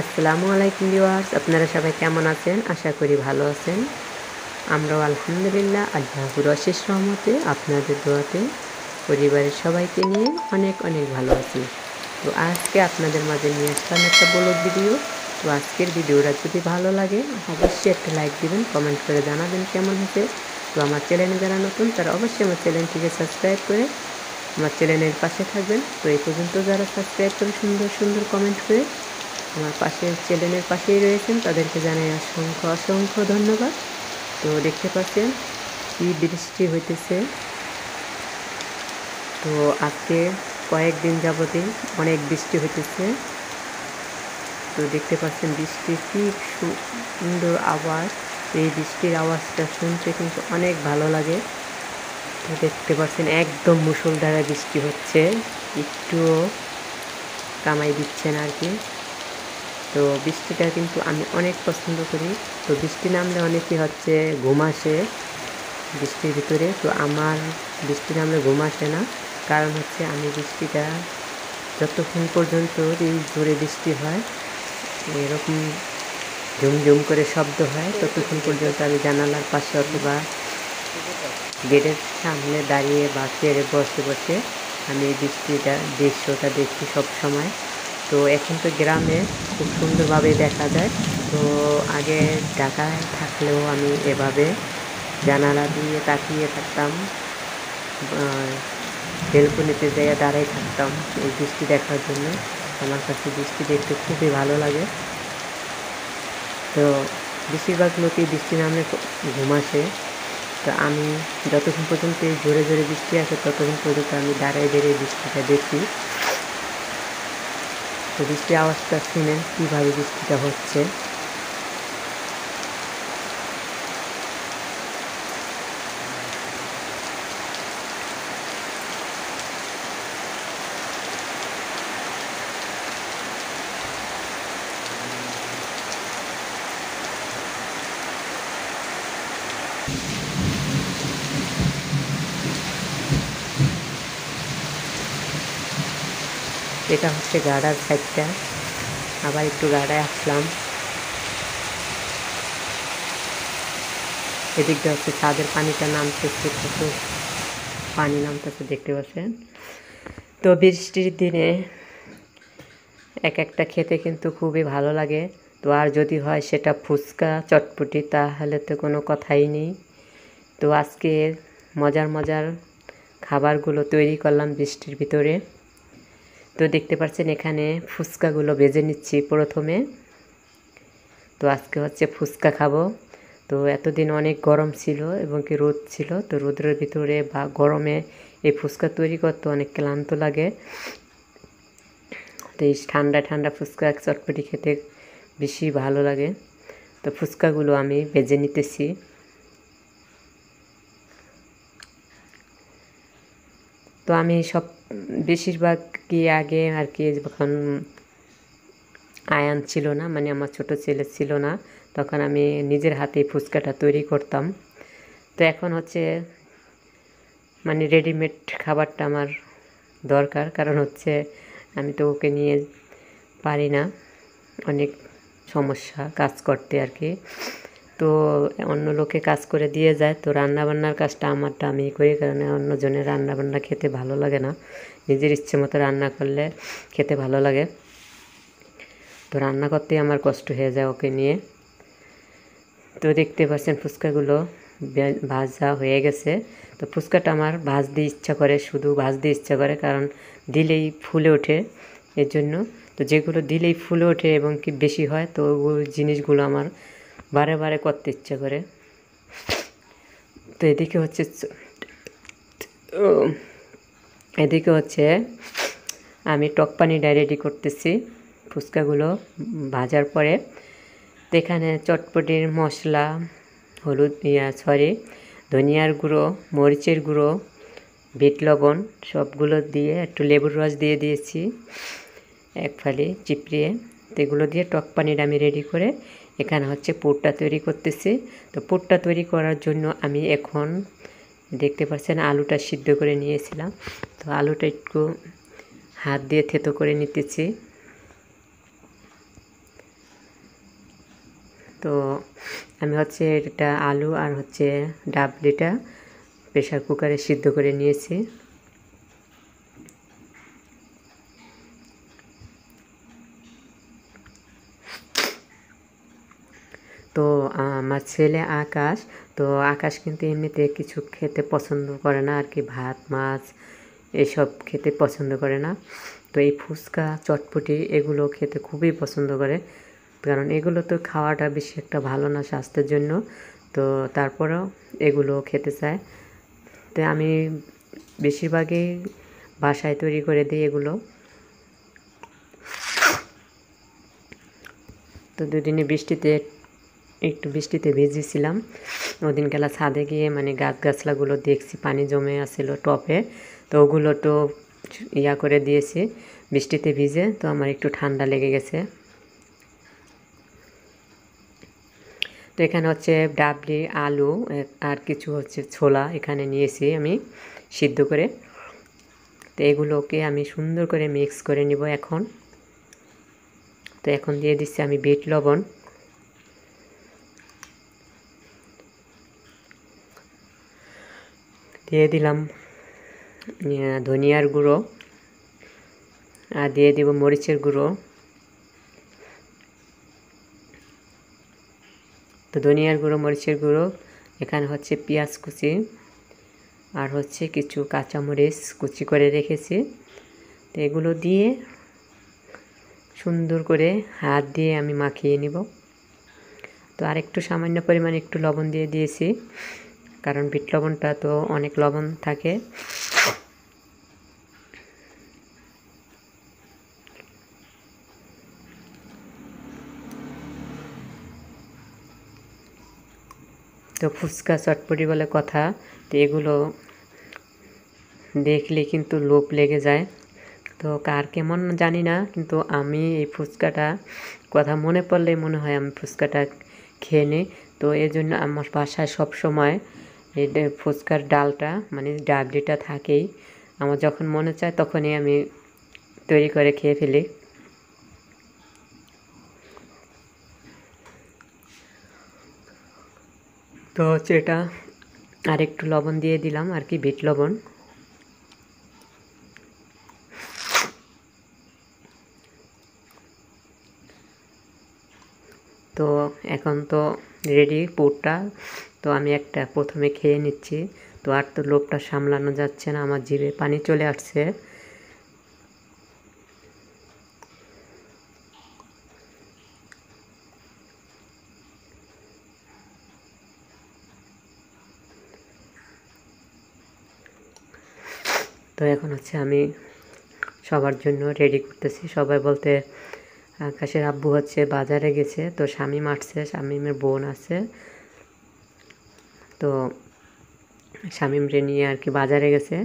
আসসালামু আলাইকুম ভিউয়ার্স আপনারা সবাই কেমন আছেন আশা করি ভালো আছেন আমরাও আলহামদুলিল্লাহ আল্লাহুর অশেষ রহমতে আপনাদের দোয়াতে পরিবারের সবাইকে নিয়ে অনেক অনেক ভালো আছি তো আজকে আপনাদের মাঝে নিয়ে আসলাম একটা বলক ভিডিও তো আজকের ভিডিওটা যদি ভালো লাগে অবশ্যই একটা লাইক দিবেন কমেন্ট করে জানাবেন কেমন হচ্ছে তো আমার চ্যানেলে যারা নতুন তারা অবশ্যই আমার চ্যানেলটিকে সাবস্ক্রাইব করে আমার চ্যানেলের পাশে থাকবেন তো এই পর্যন্ত যারা সাবস্ক্রাইব করে সুন্দর সুন্দর কমেন্ট করে আমার পাশের চেলেনের পাশেই রয়েছেন তাদেরকে জানাই অসংখ্য অসংখ্য ধন্যবাদ তো দেখতে পাচ্ছেন কি বৃষ্টি হইতেছে তো আজকে কয়েকদিন যাবতে অনেক বৃষ্টি হইতেছে তো দেখতে পাচ্ছেন বৃষ্টির কি সুন্দর আওয়াজ এই বৃষ্টির আওয়াজটা শুনতে কিন্তু অনেক ভালো লাগে তো দেখতে পাচ্ছেন একদম মুসলধারা বৃষ্টি হচ্ছে একটুও কামাই দিচ্ছেন আর কি তো বৃষ্টিটা কিন্তু আমি অনেক পছন্দ করি তো বৃষ্টি নামলে অনেকে হচ্ছে ঘুম আসে বৃষ্টির ভিতরে তো আমার বৃষ্টি নামলে ঘুম আসে না কারণ হচ্ছে আমি বৃষ্টিটা যতক্ষণ পর্যন্ত এই জোরে বৃষ্টি হয় এরকম ঝুমঝুম করে শব্দ হয় ততক্ষণ পর্যন্ত আমি জানালার পাশে অথবা গেটের সামনে দাঁড়িয়ে বা চেয়ারে বসে বসে আমি এই বৃষ্টিটা দৃশ্যটা দেখছি সব সময় তো এখন তো গ্রামে খুব সুন্দরভাবে দেখা যায় তো আগে ঢাকায় থাকলেও আমি এভাবে জানালা দিয়ে তাকিয়ে থাকতাম বেলকনিতে যেয়ে দাঁড়াই থাকতাম এই বৃষ্টি দেখার জন্য আমার কাছে বৃষ্টি দেখতে খুবই ভালো লাগে তো বেশিরভাগ লোকই বৃষ্টি নামে ঘুমাসে তো আমি যতক্ষণ পর্যন্ত জোরে জোরে বৃষ্টি আসে ততক্ষণ পর্যন্ত আমি দাঁড়ায় দাঁড়িয়ে বৃষ্টিটা দেখি তো আওয়াজটা শুনেন কীভাবে বৃষ্টিটা হচ্ছে এটা হচ্ছে গাড়ার সাইডটা আবার একটু গাড়ায় আসলাম এদিকটা হচ্ছে ছাদের পানিটা নামতেছে প্রচুর পানি নামতেছে দেখতে পাচ্ছেন তো বৃষ্টির দিনে এক একটা খেতে কিন্তু খুবই ভালো লাগে তো আর যদি হয় সেটা ফুচকা চটপটি তাহলে তো কোনো কথাই নেই তো আজকে মজার মজার খাবারগুলো তৈরি করলাম বৃষ্টির ভিতরে তো দেখতে পাচ্ছেন এখানে ফুচকাগুলো বেজে নিচ্ছি প্রথমে তো আজকে হচ্ছে ফুচকা খাবো তো এতদিন অনেক গরম ছিল এবং কি রোদ ছিল তো রোদের ভিতরে বা গরমে এই ফুচকা তৈরি করতে অনেক ক্লান্ত লাগে তো এই ঠান্ডা ঠান্ডা ফুচকা চটপটি খেতে বেশি ভালো লাগে তো ফুচকাগুলো আমি বেজে নিতেছি তো আমি সব বেশিরভাগ কি আগে আর কি যখন আয়ান ছিল না মানে আমার ছোট ছেলে ছিল না তখন আমি নিজের হাতে ফুচকাটা তৈরি করতাম তো এখন হচ্ছে মানে রেডিমেড খাবারটা আমার দরকার কারণ হচ্ছে আমি তো ওকে নিয়ে পারি না অনেক সমস্যা কাজ করতে আর কি তো অন্য লোকে কাজ করে দিয়ে যায় তো রান্নাবান্নার কাজটা আমারটা আমি করি কারণ অন্যজনের রান্নাবান্না খেতে ভালো লাগে না নিজের ইচ্ছে মতো রান্না করলে খেতে ভালো লাগে তো রান্না করতেই আমার কষ্ট হয়ে যায় ওকে নিয়ে তো দেখতে পাচ্ছেন ফুচকাগুলো ভাজা হয়ে গেছে তো ফুচকাটা আমার ভাজতে ইচ্ছা করে শুধু ভাজতে ইচ্ছা করে কারণ দিলেই ফুলে ওঠে এর জন্য তো যেগুলো দিলেই ফুলে ওঠে এবং কি বেশি হয় তো ওই জিনিসগুলো আমার বারে বারে করতে ইচ্ছে করে তো এদিকে হচ্ছে এদিকে হচ্ছে আমি টক পানি ডাইরেডি করতেছি ফুচকাগুলো ভাজার পরে তো এখানে চটপটির মশলা হলুদ সরি ধনিয়ার গুঁড়ো মরিচের গুঁড়ো বিট লবণ সবগুলো দিয়ে একটু লেবুর রস দিয়ে দিয়েছি এক ফালি চিপড়িয়ে তো এগুলো দিয়ে টক পানিটা আমি রেডি করে এখানে হচ্ছে পোটটা তৈরি করতেছি তো পোটটা তৈরি করার জন্য আমি এখন দেখতে পাচ্ছেন আলুটা সিদ্ধ করে নিয়েছিলাম তো আলুটা একটু হাত দিয়ে থেতো করে নিতেছি তো আমি হচ্ছে এটা আলু আর হচ্ছে ডাবলিটা প্রেশার কুকারে সিদ্ধ করে নিয়েছি তো আমার ছেলে আকাশ তো আকাশ কিন্তু এমনিতে কিছু খেতে পছন্দ করে না আর কি ভাত মাছ এসব খেতে পছন্দ করে না তো এই ফুচকা চটপটি এগুলো খেতে খুবই পছন্দ করে কারণ এগুলো তো খাওয়াটা বেশি একটা ভালো না স্বাস্থ্যের জন্য তো তারপরেও এগুলো খেতে চায় তো আমি বেশিরভাগই বাসায় তৈরি করে দিই এগুলো তো দুদিনে বৃষ্টিতে একটু বৃষ্টিতে ভেজেছিলাম ওদিন গেলা ছাদে গিয়ে মানে গাছ গাছলাগুলো দেখছি পানি জমে আসছিল টপে তো ওগুলো তো ইয়া করে দিয়েছি বৃষ্টিতে ভিজে তো আমার একটু ঠান্ডা লেগে গেছে তো এখানে হচ্ছে ডাবলি আলু আর কিছু হচ্ছে ছোলা এখানে নিয়েছি আমি সিদ্ধ করে তো এগুলোকে আমি সুন্দর করে মিক্স করে নিব এখন তো এখন দিয়ে দিচ্ছি আমি বিট লবণ দিয়ে দিলাম ধনিয়ার গুঁড়ো আর দিয়ে দিব মরিচের গুঁড়ো তো ধনিয়ার গুঁড়ো মরিচের গুঁড়ো এখানে হচ্ছে পেঁয়াজ কুচি আর হচ্ছে কিছু কাঁচামরিচ কুচি করে রেখেছি তো এগুলো দিয়ে সুন্দর করে হাত দিয়ে আমি মাখিয়ে নিব তো আর একটু সামান্য পরিমাণে একটু লবণ দিয়ে দিয়েছি কারণ বিট লবণটা তো অনেক লবণ থাকে তো ফুচকা চটপটি বলে কথা তো এগুলো দেখলে কিন্তু লোভ লেগে যায় তো কার কেমন জানি না কিন্তু আমি এই ফুচকাটা কথা মনে পড়লে মনে হয় আমি ফুচকাটা খেয়ে নিই তো এই জন্য আমার বাসায় সবসময় এই ফুচকার ডালটা মানে ডাবলিটা থাকেই আমার যখন মনে চায় তখনই আমি তৈরি করে খেয়ে ফেলি তো হচ্ছে এটা আর একটু লবণ দিয়ে দিলাম আর কি বিট লবণ তো এখন তো রেডি পুরটা তো আমি একটা প্রথমে খেয়ে নিচ্ছি তো আর তো লোভটা সামলানো যাচ্ছে না আমার জিভে পানি চলে আসছে তো এখন হচ্ছে আমি সবার জন্য রেডি করতেছি সবাই বলতে আকাশের আব্বু হচ্ছে বাজারে গেছে তো স্বামী মারছে স্বামীমের বোন আছে তো শামিমরে নিয়ে আর কি বাজারে গেছে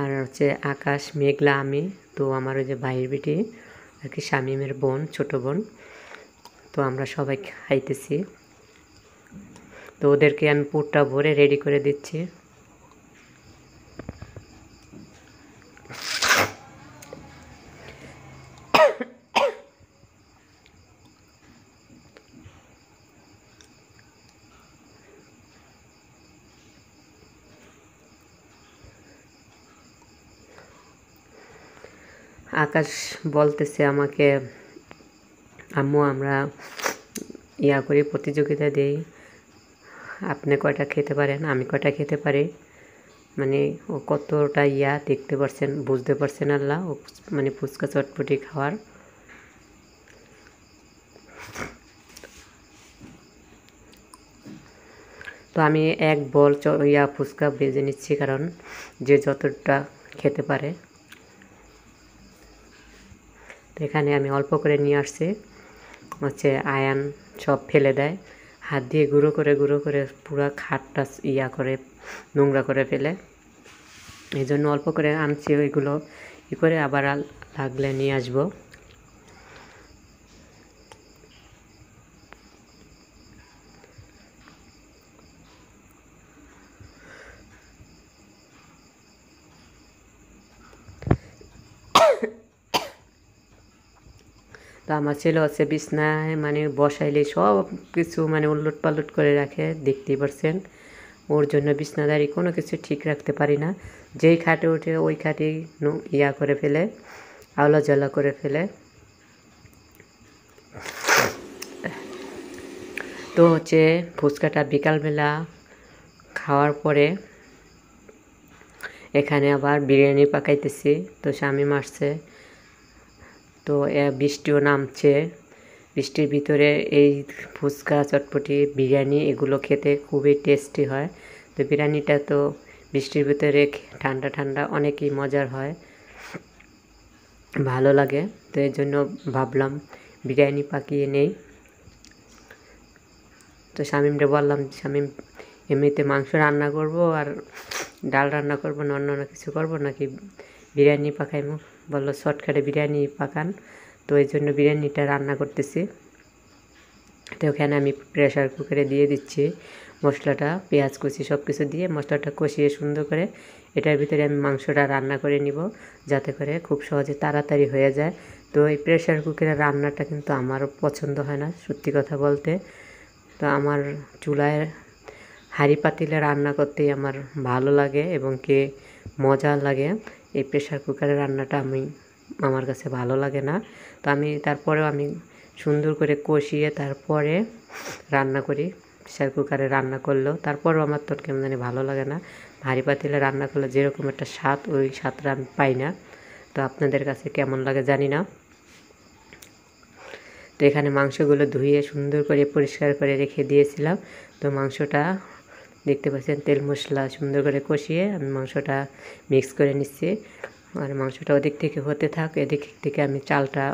আর হচ্ছে আকাশ মেঘলা আমি তো আমার ওই যে ভাইয়ের বেটি আর কি শামিমের বোন ছোট বোন তো আমরা সবাই খাইতেছি তো ওদেরকে আমি পুরটা ভরে রেডি করে দিচ্ছি আকাশ বলতেছে আমাকে আম্মু আমরা ইয়া করি প্রতিযোগিতা দেই আপনি কয়টা খেতে পারেন আমি কয়টা খেতে পারি মানে ও কতটা ইয়া দেখতে পারছেন বুঝতে পারছেন আল্লাহ ও মানে ফুচকা চটপটি খাওয়ার তো আমি এক বল ইয়া ফুচকা বেজে নিচ্ছি কারণ যে যতটা খেতে পারে তো এখানে আমি অল্প করে নিয়ে আসছি হচ্ছে আয়ান সব ফেলে দেয় হাত দিয়ে গুঁড়ো করে গুঁড়ো করে পুরো খাটটা ইয়া করে নোংরা করে ফেলে এই জন্য অল্প করে আনছি ওইগুলো ই করে আবার লাগলে নিয়ে আসবো আমার ছেলে হচ্ছে বিছনায় মানে বসাইলে সব কিছু মানে উল্লট পালট করে রাখে দেখতেই পারছেন ওর জন্য বিছনাদারি কোনো কিছু ঠিক রাখতে পারি না যেই খাটে উঠে ওই খাটে ইয়া করে ফেলে আওলা জলা করে ফেলে তো হচ্ছে ফুচকাটা বিকালবেলা খাওয়ার পরে এখানে আবার বিরিয়ানি পাকাইতেছি তো স্বামী মারছে তো বৃষ্টিও নামছে বৃষ্টির ভিতরে এই ফুচকা চটপটি বিরিয়ানি এগুলো খেতে খুবই টেস্টি হয় তো বিরিয়ানিটা তো বৃষ্টির ভিতরে ঠান্ডা ঠান্ডা অনেকই মজার হয় ভালো লাগে তো এই জন্য ভাবলাম বিরিয়ানি পাকিয়ে নেই তো শামিমরে বললাম শামিম এমনিতে মাংস রান্না করব আর ডাল রান্না করব না অন্য অন্য কিছু করব নাকি বিরিয়ানি পাকাইমো বললো শর্টকাটে বিরিয়ানি পাকান তো এই জন্য বিরিয়ানিটা রান্না করতেছি তো ওখানে আমি প্রেশার কুকারে দিয়ে দিচ্ছি মশলাটা পেঁয়াজ কুচি সব কিছু দিয়ে মশলাটা কষিয়ে সুন্দর করে এটার ভিতরে আমি মাংসটা রান্না করে নিব যাতে করে খুব সহজে তাড়াতাড়ি হয়ে যায় তো এই প্রেশার কুকারে রান্নাটা কিন্তু আমারও পছন্দ হয় না সত্যি কথা বলতে তো আমার চুলায় হাঁড়ি পাতিলে রান্না করতেই আমার ভালো লাগে এবং কে মজা লাগে এই প্রেশার কুকারে রান্নাটা আমি আমার কাছে ভালো লাগে না তো আমি তারপরেও আমি সুন্দর করে কষিয়ে তারপরে রান্না করি প্রেশার কুকারে রান্না করলেও তারপরেও আমার তো কেমন জানি ভালো লাগে না ভারী পাতিলে রান্না করলে যেরকম একটা স্বাদ ওই স্বাদটা আমি পাই না তো আপনাদের কাছে কেমন লাগে জানি না তো এখানে মাংসগুলো ধুয়ে সুন্দর করে পরিষ্কার করে রেখে দিয়েছিলাম তো মাংসটা দেখতে পাচ্ছেন তেল মশলা সুন্দর করে কষিয়ে আমি মাংসটা মিক্স করে নিচ্ছি আর মাংসটা ওদিক থেকে হতে থাক এদিক থেকে আমি চালটা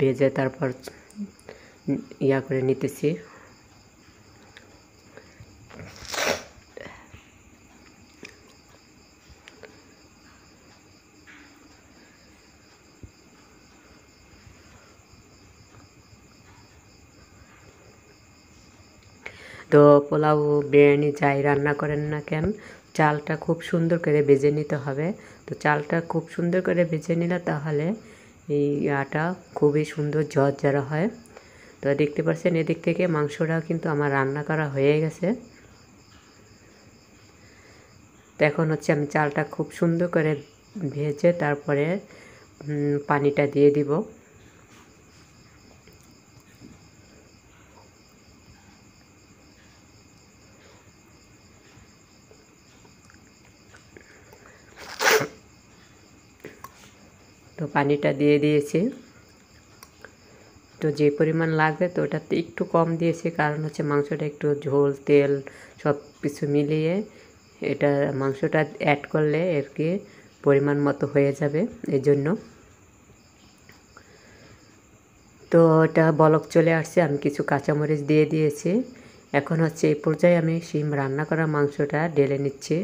ভেজে তারপর ইয়া করে নিতেছি তো পোলাও বিরিয়ানি যাই রান্না করেন না কেন চালটা খুব সুন্দর করে ভেজে নিতে হবে তো চালটা খুব সুন্দর করে ভেজে নিলে তাহলে এই আটা খুবই সুন্দর যারা হয় তো দেখতে পাচ্ছেন এদিক থেকে মাংসটাও কিন্তু আমার রান্না করা হয়ে গেছে তো এখন হচ্ছে আমি চালটা খুব সুন্দর করে ভেজে তারপরে পানিটা দিয়ে দিব তো পানিটা দিয়ে দিয়েছি তো যে পরিমাণ লাগবে তো ওটাতে একটু কম দিয়েছি কারণ হচ্ছে মাংসটা একটু ঝোল তেল সব কিছু মিলিয়ে এটা মাংসটা অ্যাড করলে আর কি পরিমাণ মতো হয়ে যাবে এই জন্য তো এটা বলক চলে আসছে আমি কিছু কাঁচামরিচ দিয়ে দিয়েছি এখন হচ্ছে এই পর্যায়ে আমি সিম রান্না করা মাংসটা ঢেলে নিচ্ছি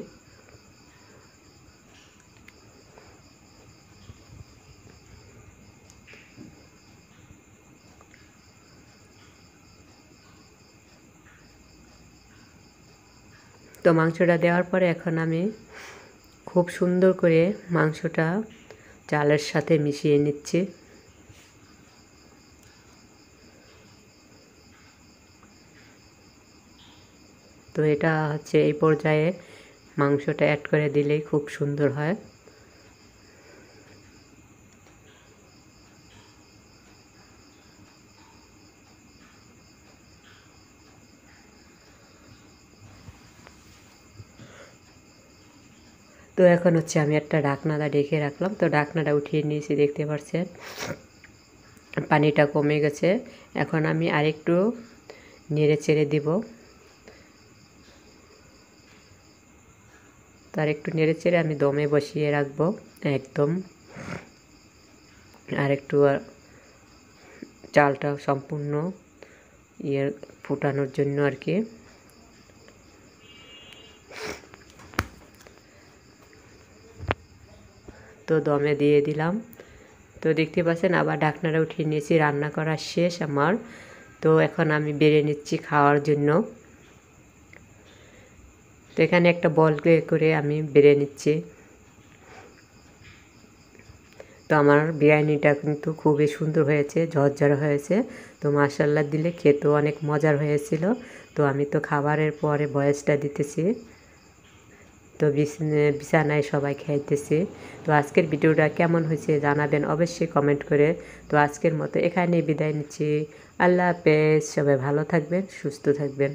তো মাংসটা দেওয়ার পরে এখন আমি খুব সুন্দর করে মাংসটা চালের সাথে মিশিয়ে নিচ্ছি তো এটা হচ্ছে এই পর্যায়ে মাংসটা অ্যাড করে দিলেই খুব সুন্দর হয় তো এখন হচ্ছে আমি একটা ডাকনাটা ডেকে রাখলাম তো ডাকনাটা উঠিয়ে নিয়েছি দেখতে পাচ্ছেন পানিটা কমে গেছে এখন আমি আরেকটু নেড়ে চেড়ে দিব তার একটু নেড়ে চেড়ে আমি দমে বসিয়ে রাখবো একদম আর একটু চালটা সম্পূর্ণ ইয়ে ফুটানোর জন্য আর কি তো দমে দিয়ে দিলাম তো দেখতে পাচ্ছেন আবার ঢাকনাটা উঠিয়ে নিয়েছি রান্না করা শেষ আমার তো এখন আমি বেড়ে নিচ্ছি খাওয়ার জন্য তো এখানে একটা বল করে আমি বেড়ে নিচ্ছি তো আমার বিরিয়ানিটা কিন্তু খুবই সুন্দর হয়েছে ঝরঝর হয়েছে তো মাসাল্লা দিলে খেতেও অনেক মজার হয়েছিল তো আমি তো খাবারের পরে বয়সটা দিতেছি তো বিছানায় সবাই খাইতেছি তো আজকের ভিডিওটা কেমন হয়েছে জানাবেন অবশ্যই কমেন্ট করে তো আজকের মতো এখানেই বিদায় নিচ্ছি আল্লাহ হাফেজ সবাই ভালো থাকবেন সুস্থ থাকবেন